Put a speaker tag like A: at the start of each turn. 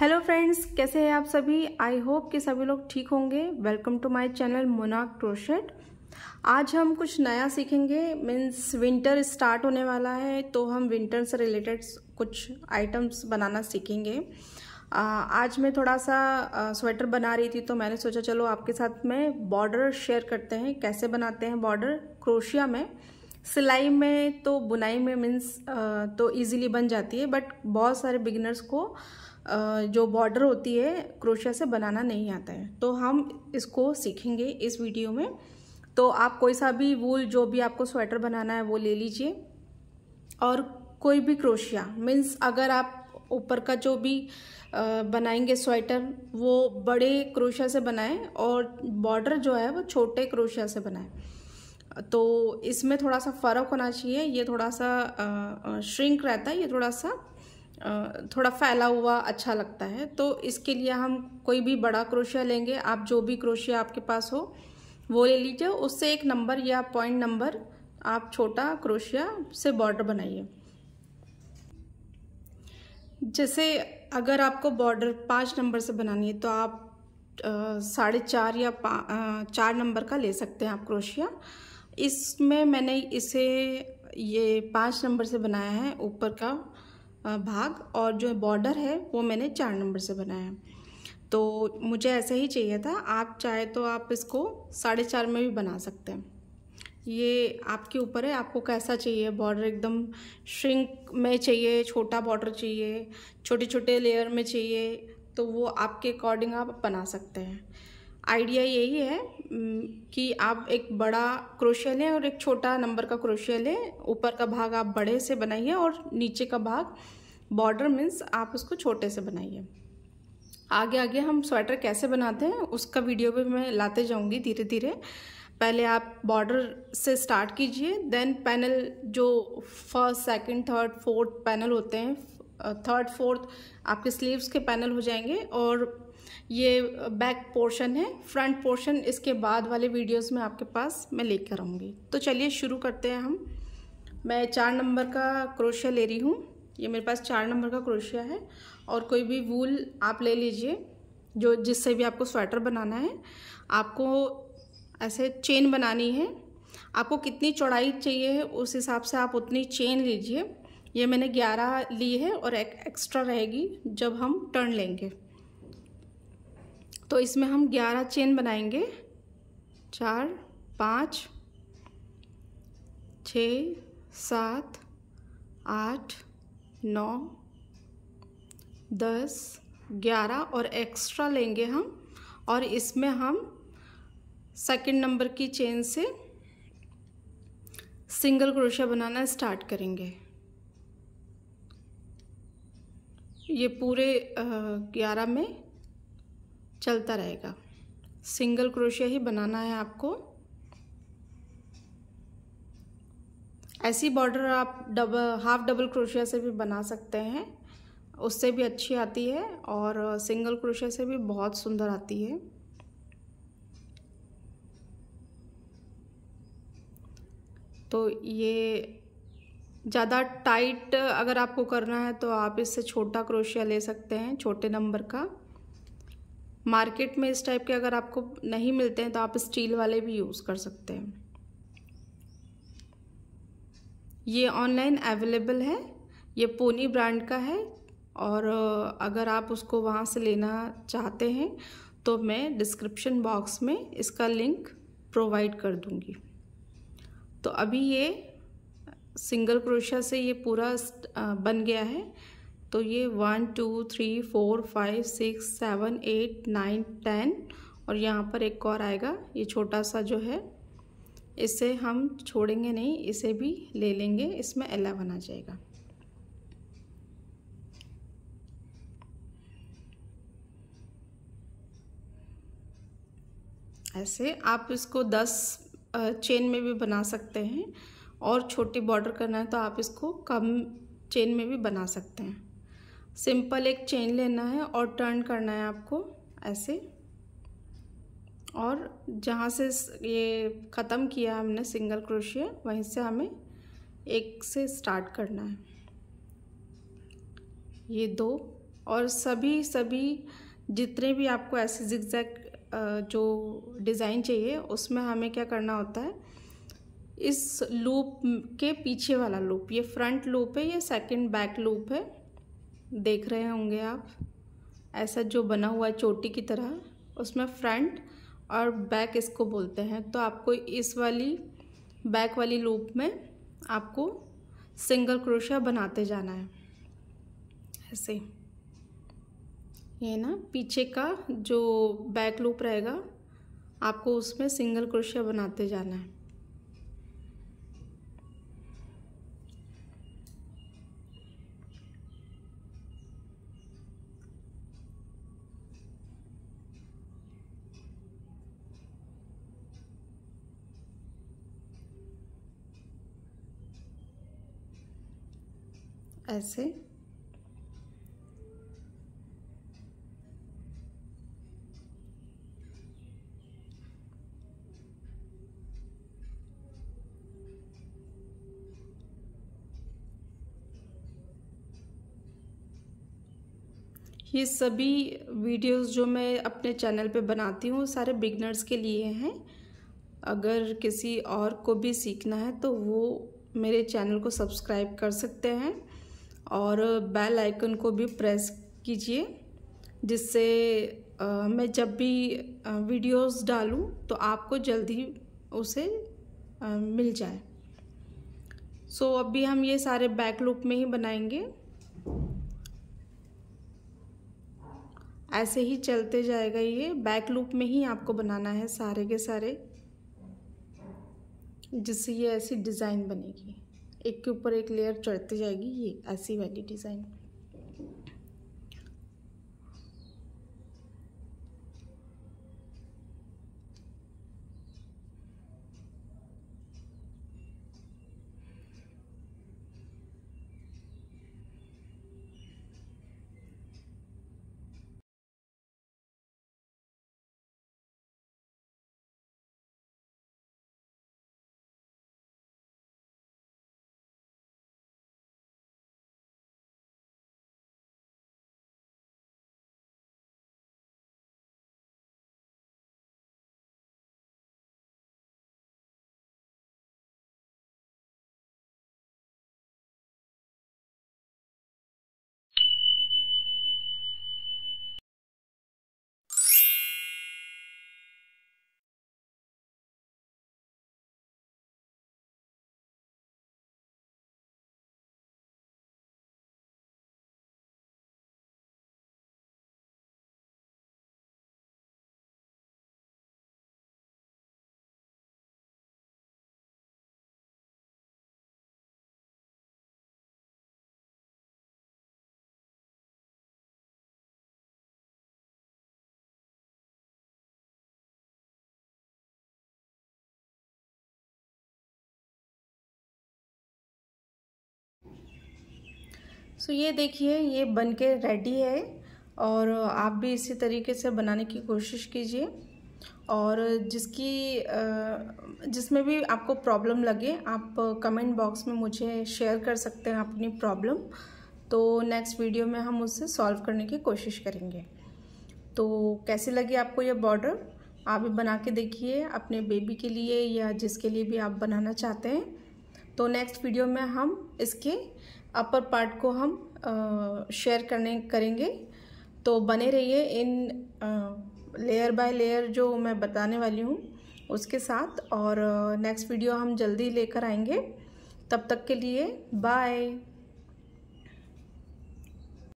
A: hello friends कैसे हैं आप सभी आई होप कि सभी लोग ठीक होंगे वेलकम टू माय चैनल मोनाक क्रोशेट आज हम कुछ नया सीखेंगे मीन्स विंटर स्टार्ट होने वाला है तो हम विंटर से रिलेटेड कुछ आइटम्स बनाना सीखेंगे आज मैं थोड़ा सा स्वेटर बना रही थी तो मैंने सोचा चलो आपके साथ में बॉर्डर शेयर करते हैं कैसे बनाते हैं बॉर्डर क्रोशिया में सिलाई में तो बुनाई में मीन्स तो ईजिली बन जाती है बट बहुत सारे बिगिनर्स को जो बॉर्डर होती है क्रोशिया से बनाना नहीं आता है तो हम इसको सीखेंगे इस वीडियो में तो आप कोई सा भी वूल जो भी आपको स्वेटर बनाना है वो ले लीजिए और कोई भी क्रोशिया मीन्स अगर आप ऊपर का जो भी बनाएंगे स्वेटर वो बड़े क्रोशिया से बनाएं और बॉर्डर जो है वो छोटे क्रोशिया से बनाएं तो इसमें थोड़ा सा फ़र्क होना चाहिए ये थोड़ा सा श्रिंक रहता है ये थोड़ा सा थोड़ा फैला हुआ अच्छा लगता है तो इसके लिए हम कोई भी बड़ा क्रोशिया लेंगे आप जो भी क्रोशिया आपके पास हो वो ले लीजिए उससे एक नंबर या पॉइंट नंबर आप छोटा क्रोशिया से बॉर्डर बनाइए जैसे अगर आपको बॉर्डर पाँच नंबर से बनानी है तो आप साढ़े चार या चार नंबर का ले सकते हैं आप क्रोशिया इसमें मैंने इसे ये पाँच नंबर से बनाया है ऊपर का भाग और जो बॉर्डर है वो मैंने चार नंबर से बनाया तो मुझे ऐसा ही चाहिए था आप चाहे तो आप इसको साढ़े चार में भी बना सकते हैं ये आपके ऊपर है आपको कैसा चाहिए बॉर्डर एकदम श्रिंक में चाहिए छोटा बॉर्डर चाहिए छोटे छोटे लेयर में चाहिए तो वो आपके अकॉर्डिंग आप बना सकते हैं आइडिया यही है कि आप एक बड़ा क्रोशिया लें और एक छोटा नंबर का क्रोशिया लें ऊपर का भाग आप बड़े से बनाइए और नीचे का भाग बॉर्डर मीन्स आप उसको छोटे से बनाइए आगे आगे हम स्वेटर कैसे बनाते हैं उसका वीडियो भी मैं लाते जाऊंगी धीरे धीरे पहले आप बॉर्डर से स्टार्ट कीजिए देन पैनल जो first second third fourth panel होते हैं थर्ड फोर्थ आपके स्लीव्स के पैनल हो जाएंगे और ये बैक पोर्शन है फ्रंट पोर्शन इसके बाद वाले वीडियोस में आपके पास मैं लेकर आऊँगी तो चलिए शुरू करते हैं हम मैं चार नंबर का क्रोशिया ले रही हूँ ये मेरे पास चार नंबर का क्रोशिया है और कोई भी वूल आप ले लीजिए जो जिससे भी आपको स्वेटर बनाना है आपको ऐसे चेन बनानी है आपको कितनी चौड़ाई चाहिए है उस हिसाब से आप उतनी चेन लीजिए ये मैंने ग्यारह ली है और एक एक्स्ट्रा रहेगी जब हम टर्न लेंगे तो इसमें हम ग्यारह चेन बनाएंगे चार पाँच छ सात आठ नौ दस ग्यारह और एक्स्ट्रा लेंगे हम और इसमें हम सेकंड नंबर की चेन से सिंगल क्रोशिया बनाना स्टार्ट करेंगे ये पूरे ग्यारह में चलता रहेगा सिंगल क्रोशिया ही बनाना है आपको ऐसी बॉर्डर आप डबल हाफ डबल क्रोशिया से भी बना सकते हैं उससे भी अच्छी आती है और सिंगल क्रोशिया से भी बहुत सुंदर आती है तो ये ज़्यादा टाइट अगर आपको करना है तो आप इससे छोटा क्रोशिया ले सकते हैं छोटे नंबर का मार्केट में इस टाइप के अगर आपको नहीं मिलते हैं तो आप स्टील वाले भी यूज़ कर सकते हैं ये ऑनलाइन अवेलेबल है ये पोनी ब्रांड का है और अगर आप उसको वहाँ से लेना चाहते हैं तो मैं डिस्क्रिप्शन बॉक्स में इसका लिंक प्रोवाइड कर दूँगी तो अभी ये सिंगल क्रोशिया से ये पूरा बन गया है तो ये one two three four five six seven eight nine ten और यहाँ पर एक और आएगा ये छोटा सा जो है इसे हम छोड़ेंगे नहीं इसे भी ले लेंगे इसमें एलेवन आ जाएगा ऐसे आप इसको दस चेन में भी बना सकते हैं और छोटी बॉर्डर करना है तो आप इसको कम चेन में भी बना सकते हैं सिंपल एक चेन लेना है और टर्न करना है आपको ऐसे और जहाँ से ये ख़त्म किया हमने सिंगल क्रोशिया वहीं से हमें एक से स्टार्ट करना है ये दो और सभी सभी जितने भी आपको ऐसे जिक्जैक जो डिज़ाइन चाहिए उसमें हमें क्या करना होता है इस लूप के पीछे वाला लूप ये फ्रंट लूप है ये सेकंड बैक लूप है देख रहे होंगे आप ऐसा जो बना हुआ है चोटी की तरह उसमें फ्रंट और बैक इसको बोलते हैं तो आपको इस वाली बैक वाली लूप में आपको सिंगल क्रोशिया बनाते जाना है ऐसे ये ना पीछे का जो बैक लूप रहेगा आपको उसमें सिंगल क्रोशिया बनाते जाना है ऐसे ये सभी वीडियोस जो मैं अपने चैनल पे बनाती हूँ सारे बिगनर्स के लिए हैं अगर किसी और को भी सीखना है तो वो मेरे चैनल को सब्सक्राइब कर सकते हैं और बेल आइकन को भी प्रेस कीजिए जिससे मैं जब भी वीडियोस डालूं तो आपको जल्दी उसे मिल जाए सो so, अभी हम ये सारे बैक लूप में ही बनाएंगे ऐसे ही चलते जाएगा ये बैक लूप में ही आपको बनाना है सारे के सारे जिससे ये ऐसी डिज़ाइन बनेगी एक के ऊपर एक लेयर चढ़ती जाएगी ये ऐसी वाली डिज़ाइन सो तो ये देखिए ये बन के रेडी है और आप भी इसी तरीके से बनाने की कोशिश कीजिए और जिसकी जिसमें भी आपको प्रॉब्लम लगे आप कमेंट बॉक्स में मुझे शेयर कर सकते हैं अपनी प्रॉब्लम तो नेक्स्ट वीडियो में हम उससे सॉल्व करने की कोशिश करेंगे तो कैसी लगी आपको ये बॉर्डर आप भी बना के देखिए अपने बेबी के लिए या जिसके लिए भी आप बनाना चाहते हैं तो नेक्स्ट वीडियो में हम इसके अपर पार्ट को हम शेयर करने करेंगे तो बने रहिए इन लेयर बाय लेयर जो मैं बताने वाली हूँ उसके साथ और नेक्स्ट वीडियो हम जल्दी लेकर आएंगे तब तक के लिए बाय